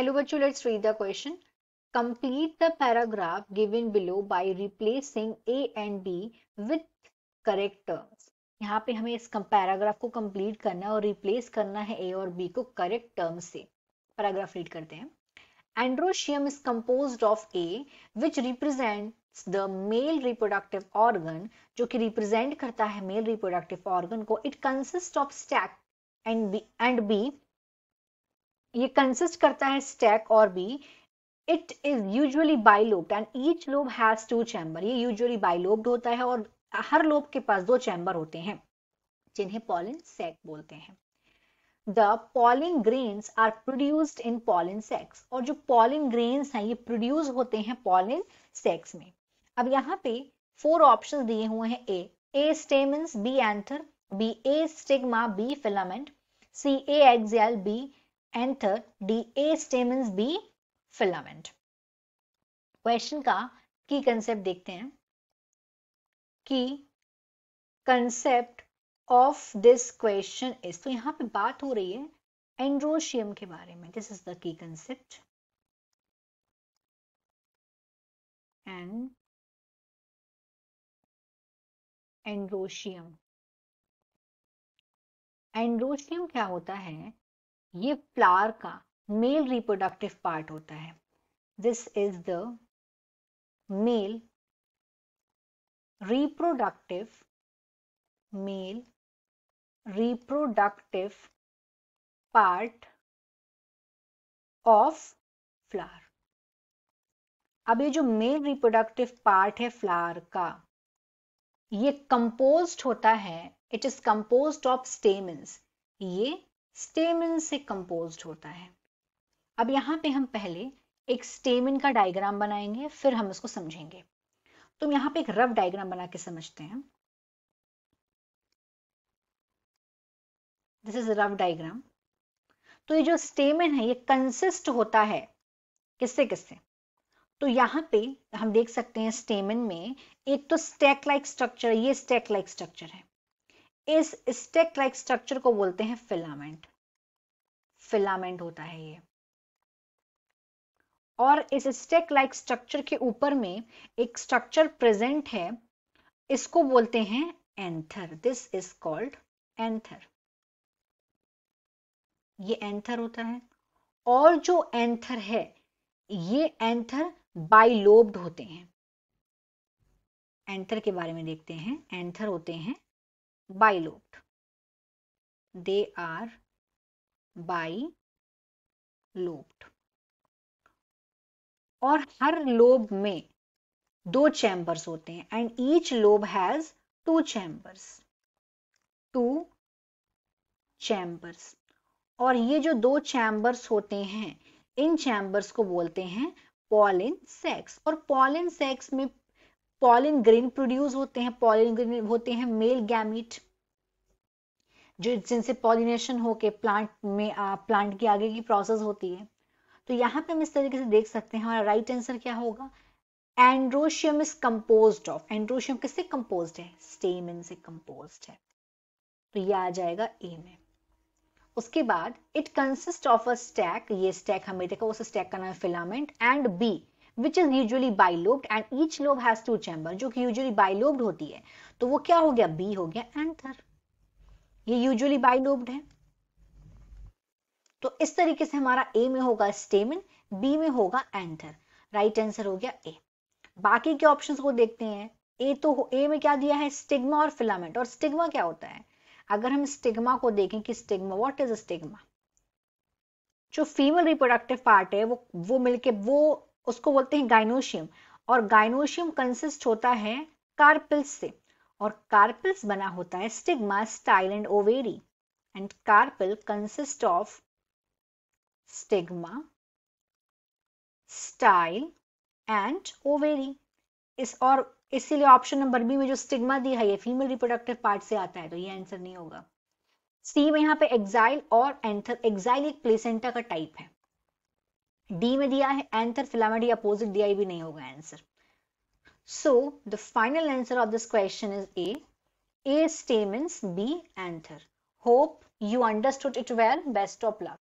hello बच्चों let's read the question complete the paragraph given below by replacing A and B with correct terms यहाँ पे हमें इस paragraph को complete करना है और रिप्लेस करना है ए और बी को करेक्ट टर्म्स से पैराग्राफ रीड करते हैं androecium is compose of A which represent the male reproductive organ जो कि रिप्रेजेंट करता है मेल रिप्रोडक्टिव ऑर्गन को it consist of stalk and B and B ये कंसिस्ट करता है स्टैक और B it is usually bilobed and each lobe has two chamber ये यूजुअली बाइलोब्ड होता है और हर लोब के पास दो चैम्बर होते हैं जिन्हें पॉलिन सैक बोलते हैं the pollen grains are produced in pollen sacs और जो पॉलिन ग्रेन्स हैं ये प्रोड्यूस होते हैं पॉलिन सेक्स में अब यहाँ पे फोर ऑप्शन दिए हुए हैं A A stamens B anther B A stigma B filament C A axile B anther D A stamen B filament question का की कंसेप्ट देखते हैं कि concept of this question is तो यहां पे बात हो रही है एंड्रोशियम के बारे में this is the key concept and androecium androecium क्या होता है ये फ्लावर का मेल रिप्रोडक्टिव पार्ट होता है this is the male reproductive male reproductive part of flower अब ये जो मेल रिप्रोडक्टिव पार्ट है फ्लावर का ये कंपोज्ड होता है it is composed of stamens ये स्टेमिन से कंपोज होता है अब यहां पे हम पहले एक स्टेमिन का डायग्राम बनाएंगे फिर हम उसको समझेंगे तो यहां पे एक रफ डायग्राम बना के समझते हैं दिस इज रफ डायग्राम तो ये जो स्टेमिन है ये कंसिस्ट होता है किससे किससे तो यहाँ पे हम देख सकते हैं स्टेमिन में एक तो स्टैक लाइक स्ट्रक्चर ये स्टैक लाइक स्ट्रक्चर है इस स्टेक लाइक स्ट्रक्चर को बोलते हैं फिलामेंट फिलामेंट होता है ये और इस स्टेक लाइक स्ट्रक्चर के ऊपर में एक स्ट्रक्चर प्रेजेंट है इसको बोलते हैं anther this is called anther ये एंथर होता है और जो एंथर है ये एंथर बाइलोब्ड होते हैं एंथर के बारे में देखते हैं एंथर होते हैं bilobed they are bilobed और हर लोब में दो चैम्बर्स होते हैं and each lobe has two chambers two chambers और ये जो दो चैम्बर्स होते हैं इन चैम्बर्स को बोलते हैं पॉलिन सेक्स और पॉलिन सेक्स में पॉलिन ग्रेन प्रोड्यूस होते हैं पॉलिन ग्रेन होते हैं मेल गैमिट जो जिनसे पॉलिनेशन होके प्लांट में आ, प्लांट की आगे की प्रोसेस होती है तो यहाँ पे हम इस तरीके से देख सकते हैं हमारा राइट आंसर क्या होगा androecium is compose of androecium किससे कंपोज है स्टेमिन से कंपोज है तो ये आ जाएगा ए में उसके बाद it consist of a stalk ये स्टैक हमें देखा उस स्टैक का नाम filament and B which is usually bilobed and each lobe has two chamber जो कि यूजुअली बाइलोब्ड होती है तो वो क्या हो गया बी हो गया एंथर ये यूजुअली बाइलोब्ड है तो इस तरीके से हमारा ए में होगा स्टेमिन बी में होगा एंथर राइट आंसर हो गया ए बाकी के ऑप्शन को देखते हैं ए तो ए में क्या दिया है स्टिग्मा और फिलामेंट और स्टिग्मा क्या होता है अगर हम स्टिग्मा को देखें कि स्टिग्मा व्हाट इज स्टिग्मा जो फीमेल रिप्रोडक्टिव पार्ट है वो वो मिलके वो उसको बोलते हैं गाइनोशियम और गाइनोशियम कंसिस्ट होता है कार्पिल्स से और कार्पिल्स बना होता है stigma style and ovary and carpel consist of stigma style and ovary इस और इसीलिए ऑप्शन नंबर बी में जो स्टिग्मा दिया है ये फीमेल रिप्रोडक्टिव पार्ट से आता है तो ये आंसर नहीं होगा सी में यहाँ पे एक्साइल और एंथर एक्साइल एक प्लेसेंटा का टाइप है डी में दिया है एंथर फिलामेंट या अपोजिट दिया भी नहीं होगा answer so the final answer of this question is A A stamens B anther hope you understood it well best of luck